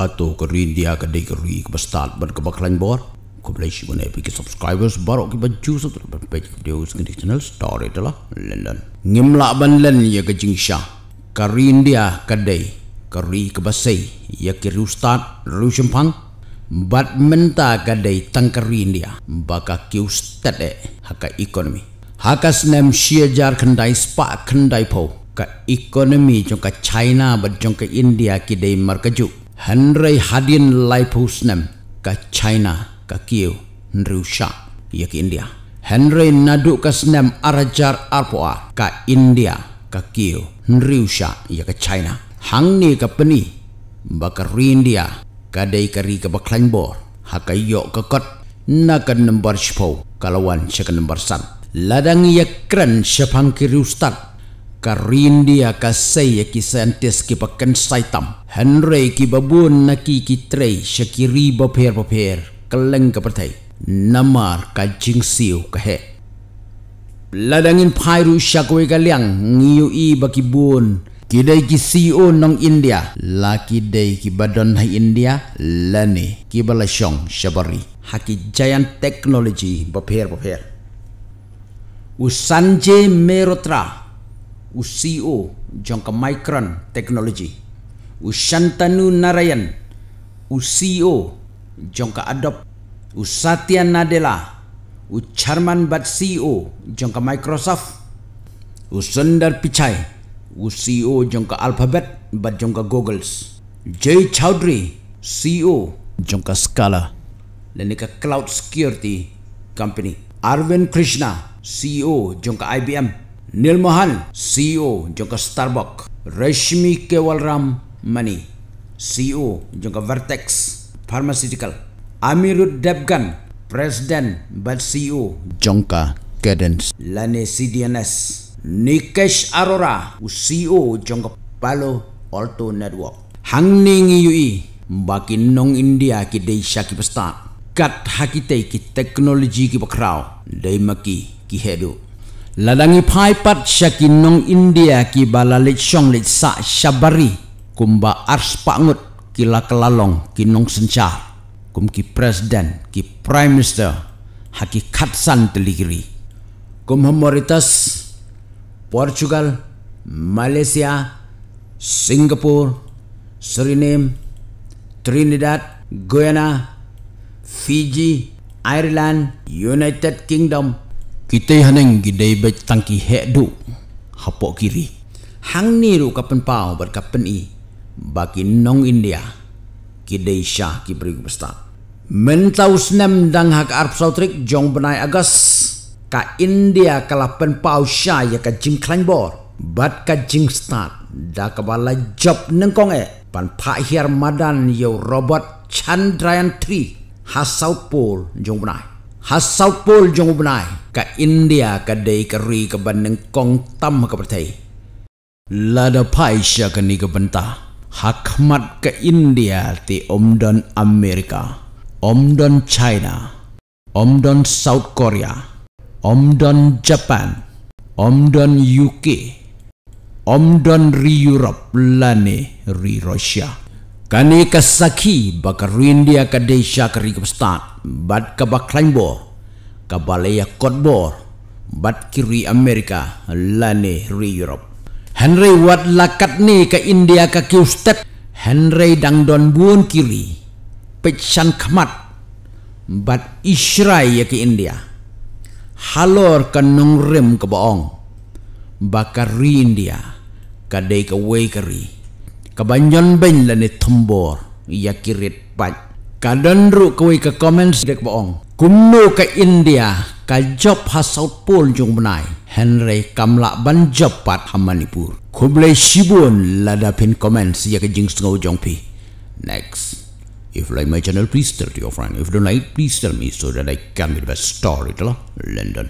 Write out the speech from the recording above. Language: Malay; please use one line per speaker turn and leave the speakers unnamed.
atau kerin dia ke dek ri ke bestat ber ke baklan bor ko bleh si mane pi subscribers baru ki baju so tu video sing di channel story tu lah lendan ngimla ban len ya ke jingsha kerin dia ke dek ke ri ke besai ya ki ustad ru sempang bat menta ke dek tang kerin dia baka ki ustad eh haka ekonomi haka snem sia jar kendai spa kendai po ka ekonomi jong ka china bat jong ka india ki dek markaju Henry Hadin Laipusnem ke China ke Kiew Nrusha ia ke India Henry naduk ke Snem Arajar Arpoa ke India ke Kiew Nrusha ia ke China Hang ni ke Peni bakar India ke Dekari ke Baklanbor Haka yuk ke Kot na ke nombor sepau kalawan sya ke nombor san ladang ia kren sepang kiri Karindi akasai ya kisantis ki pakan saitam. Henry ki babun naki ki trei syakiri bapher bapher kaleng ke pertai. Namar ka jingsiu kahe. Ladangin pairu syakwe kaliang ngiyu i baki bun. Kidai ki CEO nong India. Laki day ki badon hai India. Lani ki balasyong syabari. Haki giant technology bapher bapher. Usanje Merotra. Usanje Merotra u CEO jangka Micron Technology, u Shantanu Narayan, u CEO jangka Adop, u Satya Nadella, u Charman but CEO jangka Microsoft, u Sundar Pichai, u CEO jangka Alphabet but jangka Google's, J Chaudhry, CEO jangka Scala, dan Cloud Security Company, Arvind Krishna, CEO jangka IBM. Neil Mohan, CEO jangka Starbucks. Rashmi Kewalram Mani, CEO jangka Vertex Pharmaceutical. Amirud Debgan, Presiden dan CEO jangka Cadence. Lani CDNS. Nikesh Arora, CEO jangka Palo Alto Network. Hangning Yui, Mbaki Nong India ki Deisha ki Pestak. Kat hakitai ki teknologi ki pakrau. Dai maki ki hedu. Ladangi paipat siya kinong India ki balalit siyong lit sa syabari kumba ars pangut kila kelalong kinong sencha kum ki presiden ki prime minister haki katsan teligiri kum humoritas Portugal, Malaysia, Singapore, Suriname, Trinidad, Guyana, Fiji, Ireland, United Kingdom, kita yang neng gidei bet tangki hek du hapok kiri. Hang ni ru kapen pau ber kapen i bagi nong India gidei syah ki beri pesta. Mentau senem dang hak Arab Saudi jong benai agas ka India kalapen pau syah ya ka Jim klangbor bat ka Jim start dah kebala job nengkong e pan pakhir madan yo robot Chandrayaan 3 hasau pol jong benai hasau pol jong ubnai ka india ka dei ka ri ka banang kong tam ka pertai la da pai sha ka ni ka benta hakmat ka india ti omdon amerika omdon china omdon south korea omdon japan omdon uk omdon ri europe lane ri russia Kani kasaki bakarindi akadesha kari kapstat bat kabaklaimbo kabalaya kotbor bat kiri Amerika lani ri Europe. Henry wat lakat ni ke India ke Kiustep Henry dangdon don buon kiri pecan kemat bat Israel ya ke India halor ke nung rim ke boong bakar ri India kadai ke wei kerih kabanyon bain la ni tembor, ya kirit pat kadan ru kawai ka comments dek baong kumno ka india ka job ha south pole jung benai henry kamla ban job pat ha manipur kublai sibun la da pin comments ya ka jing sengau jong pi next if you like my channel please tell to your friend if you don't like please tell me so that i can be the best storyteller, london